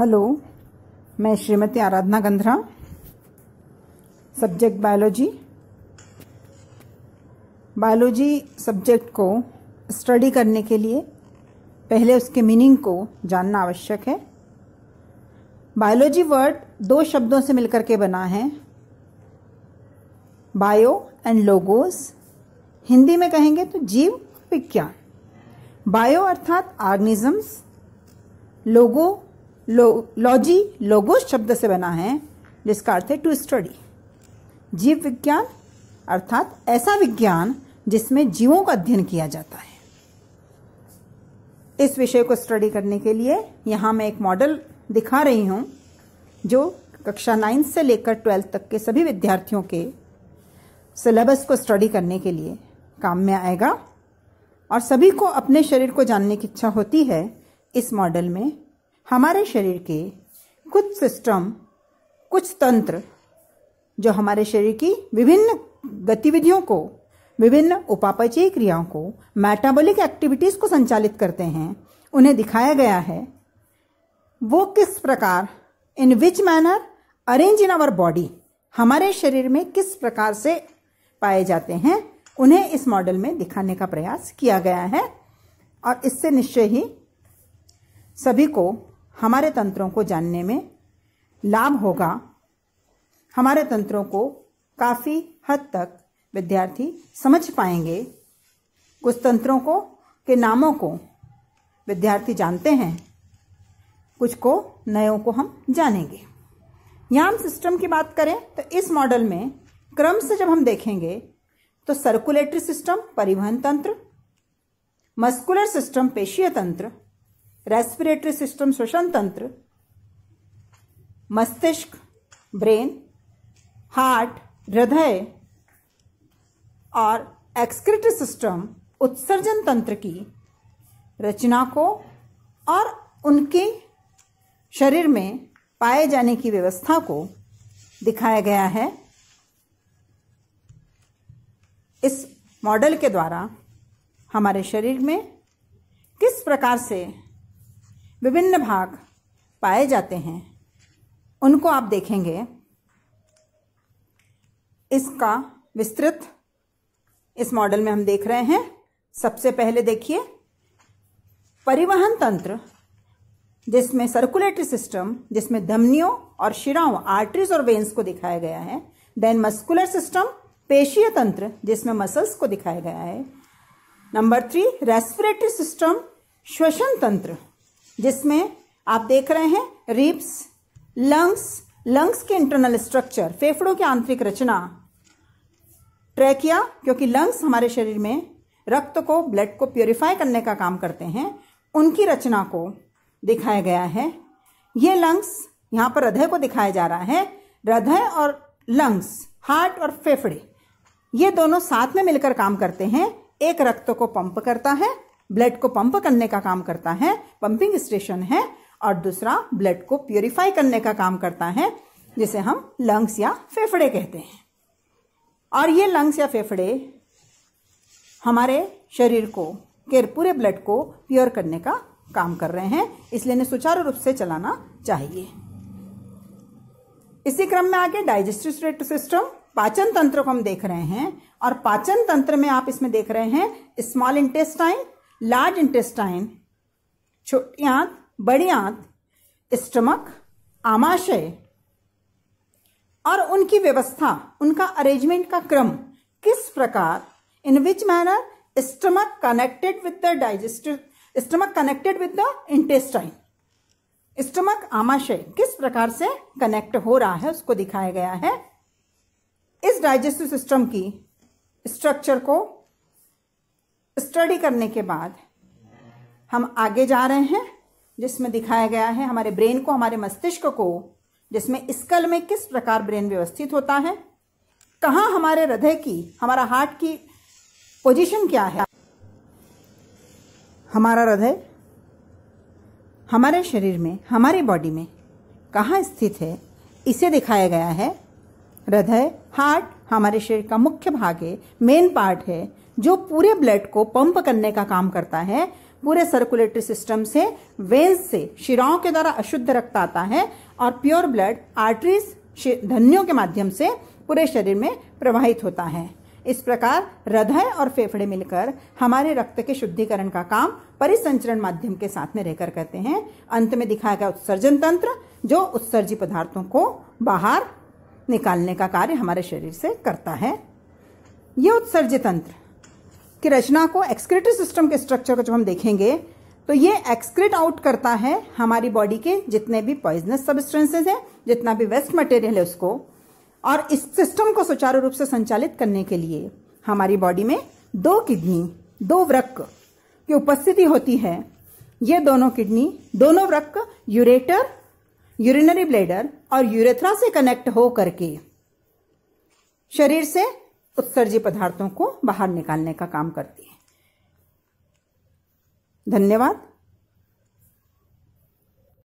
hello मैं Shrimati Aradhana Gandhara subject biology biology subject को study करने के लिए पहले उसके मीनिंग को जानना आवश्यक है बायोलॉजी वर्ड दो शब्दों से मिलकर के बना है बायो एंड लोगोस हिंदी में कहेंगे तो जीव विज्ञान बायो अर्थात ऑर्गेनिजम्स लोगो लो, लॉजी लोगो शब्द से बना है जिसका अर्थ है टू स्टडी जीव विज्ञान अर्थात ऐसा विज्ञान जिसमें जीवों का अध्ययन किया जाता है इस विषय को स्टडी करने के लिए यहां मैं एक मॉडल दिखा रही हूं जो कक्षा नाइन्थ से लेकर ट्वेल्थ तक के सभी विद्यार्थियों के सिलेबस को स्टडी करने के लिए काम में आएगा और सभी को अपने शरीर को जानने की इच्छा होती है इस मॉडल में हमारे शरीर के कुछ सिस्टम कुछ तंत्र जो हमारे शरीर की विभिन्न गतिविधियों को विभिन्न उपापचय क्रियाओं को मेटाबॉलिक एक्टिविटीज को संचालित करते हैं उन्हें दिखाया गया है वो किस प्रकार in which manner arrange in our body हमारे शरीर में किस प्रकार से पाए जाते हैं उन्हें इस मॉडल में दिखाने का प्रयास किया गया है और इससे निश्चय ही सभी को हमारे तंत्रों को जानने में लाभ होगा हमारे तंत्रों को काफ़ी हद तक विद्यार्थी समझ पाएंगे कुछ तंत्रों को के नामों को विद्यार्थी जानते हैं कुछ को नयों को हम जानेंगे याम सिस्टम की बात करें तो इस मॉडल में क्रम से जब हम देखेंगे तो सर्कुलेटरी सिस्टम परिवहन तंत्र मस्कुलर सिस्टम पेशीय तंत्र रेस्पिरेटरी सिस्टम श्वसन तंत्र मस्तिष्क ब्रेन हार्ट हृदय और एक्सक्रिटरी सिस्टम उत्सर्जन तंत्र की रचना को और उनके शरीर में पाए जाने की व्यवस्था को दिखाया गया है इस मॉडल के द्वारा हमारे शरीर में किस प्रकार से विभिन्न भाग पाए जाते हैं उनको आप देखेंगे इसका विस्तृत इस मॉडल में हम देख रहे हैं सबसे पहले देखिए परिवहन तंत्र जिसमें सर्कुलेटरी सिस्टम जिसमें धमनियों और शिराओं आर्टरीज और वेन्स को दिखाया गया है देन मस्कुलर सिस्टम पेशीय तंत्र जिसमें मसल्स को दिखाया गया है नंबर थ्री रेस्पिरेटरी सिस्टम श्वसन तंत्र जिसमें आप देख रहे हैं रिब्स लंग्स लंग्स के इंटरनल स्ट्रक्चर फेफड़ों की आंतरिक रचना ट्रैकिया क्योंकि लंग्स हमारे शरीर में रक्त को ब्लड को प्योरीफाई करने का काम करते हैं उनकी रचना को दिखाया गया है ये लंग्स यहाँ पर हृदय को दिखाया जा रहा है हृदय और लंग्स हार्ट और फेफड़े ये दोनों साथ में मिलकर काम करते हैं एक रक्त को पंप करता है ब्लड को पंप करने का काम करता है पंपिंग स्टेशन है और दूसरा ब्लड को प्योरीफाई करने का काम करता है जिसे हम लंग्स या फेफड़े कहते हैं और ये लंग्स या फेफड़े हमारे शरीर को के पूरे ब्लड को प्योर करने का काम कर रहे हैं इसलिए इन्हें सुचारू रूप से चलाना चाहिए इसी क्रम में आगे डाइजेस्टिव सिस्टम पाचन तंत्र को हम देख रहे हैं और पाचन तंत्र में आप इसमें देख रहे हैं स्मॉल इंटेस्टाइन लार्ज इंटेस्टाइन छोटी आंत बड़ी आंत स्टमक आमाशय और उनकी व्यवस्था उनका अरेंजमेंट का क्रम किस प्रकार in which manner stomach connected with the digestive stomach connected with the intestine stomach आमाशय किस प्रकार से कनेक्ट हो रहा है उसको दिखाया गया है इस डाइजेस्टिव सिस्टम की स्ट्रक्चर को स्टडी करने के बाद हम आगे जा रहे हैं जिसमें दिखाया गया है हमारे ब्रेन को हमारे मस्तिष्क को जिसमें स्कल में किस प्रकार ब्रेन व्यवस्थित होता है कहाँ हमारे हृदय की हमारा हार्ट की पोजीशन क्या है हमारा हृदय हमारे शरीर में हमारी बॉडी में कहाँ स्थित है इसे दिखाया गया है हृदय हार्ट हमारे शरीर का मुख्य भाग है मेन पार्ट है जो पूरे ब्लड को पंप करने का काम करता है पूरे सर्कुलेटरी सिस्टम से वेन्स से शिराओं के द्वारा अशुद्ध रक्त आता है और प्योर ब्लड आर्टरीज धन्यों के माध्यम से पूरे शरीर में प्रवाहित होता है इस प्रकार हृदय और फेफड़े मिलकर हमारे रक्त के शुद्धिकरण का काम परिसंचरण माध्यम के साथ में रहकर करते हैं अंत में दिखाया गया उत्सर्जन तंत्र जो उत्सर्जी पदार्थों को बाहर निकालने का कार्य हमारे शरीर से करता है यह उत्सर्जित तंत्र की रचना को एक्सक्रेटरी सिस्टम के स्ट्रक्चर को जब हम देखेंगे तो ये एक्सक्रेट आउट करता है हमारी बॉडी के जितने भी पॉइजनस सबस्टेंसेज हैं जितना भी वेस्ट मटेरियल है उसको और इस सिस्टम को सुचारू रूप से संचालित करने के लिए हमारी बॉडी में दो किडनी दो व्रक की उपस्थिति होती है ये दोनों किडनी दोनों व्रक यूरेटर यूरिनरी ब्लेडर और यूरेथ्रा से कनेक्ट हो करके शरीर से उत्सर्जी पदार्थों को बाहर निकालने का काम करती है धन्यवाद